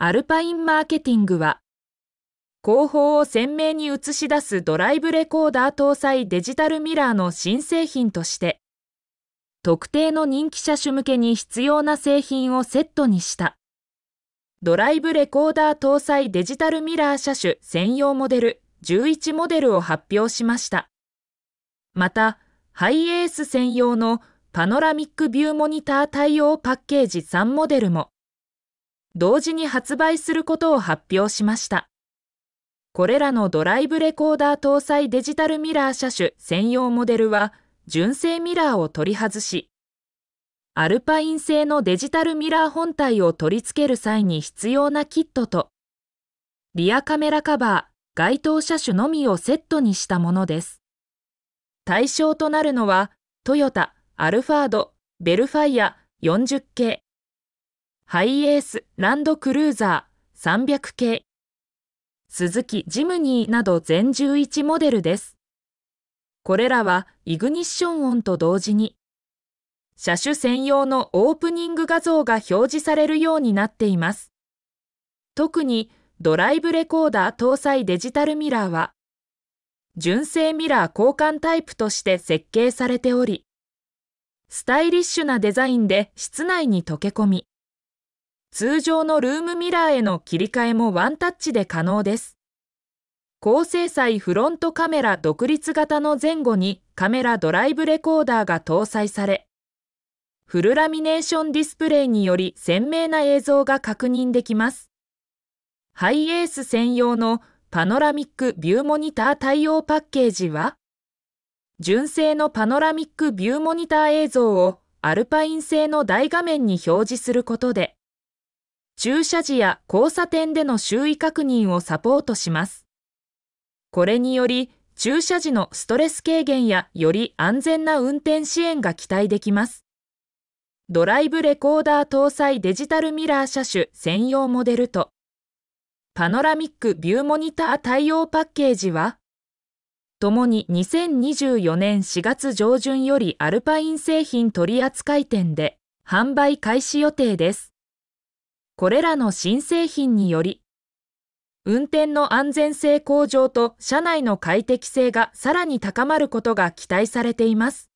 アルパインマーケティングは、後方を鮮明に映し出すドライブレコーダー搭載デジタルミラーの新製品として、特定の人気車種向けに必要な製品をセットにした、ドライブレコーダー搭載デジタルミラー車種専用モデル11モデルを発表しました。また、ハイエース専用のパノラミックビューモニター対応パッケージ3モデルも、同時に発売することを発表しました。これらのドライブレコーダー搭載デジタルミラー車種専用モデルは、純正ミラーを取り外し、アルパイン製のデジタルミラー本体を取り付ける際に必要なキットと、リアカメラカバー、該当車種のみをセットにしたものです。対象となるのは、トヨタ、アルファード、ベルファイア40系、ハイエース、ランドクルーザー、300系、スズキ、ジムニーなど全11モデルです。これらはイグニッション音と同時に、車種専用のオープニング画像が表示されるようになっています。特にドライブレコーダー搭載デジタルミラーは、純正ミラー交換タイプとして設計されており、スタイリッシュなデザインで室内に溶け込み、通常のルームミラーへの切り替えもワンタッチで可能です。高精細フロントカメラ独立型の前後にカメラドライブレコーダーが搭載され、フルラミネーションディスプレイにより鮮明な映像が確認できます。ハイエース専用のパノラミックビューモニター対応パッケージは、純正のパノラミックビューモニター映像をアルパイン製の大画面に表示することで、駐車時や交差点での周囲確認をサポートします。これにより、駐車時のストレス軽減やより安全な運転支援が期待できます。ドライブレコーダー搭載デジタルミラー車種専用モデルと、パノラミックビューモニター対応パッケージは、ともに2024年4月上旬よりアルパイン製品取扱店で販売開始予定です。これらの新製品により、運転の安全性向上と車内の快適性がさらに高まることが期待されています。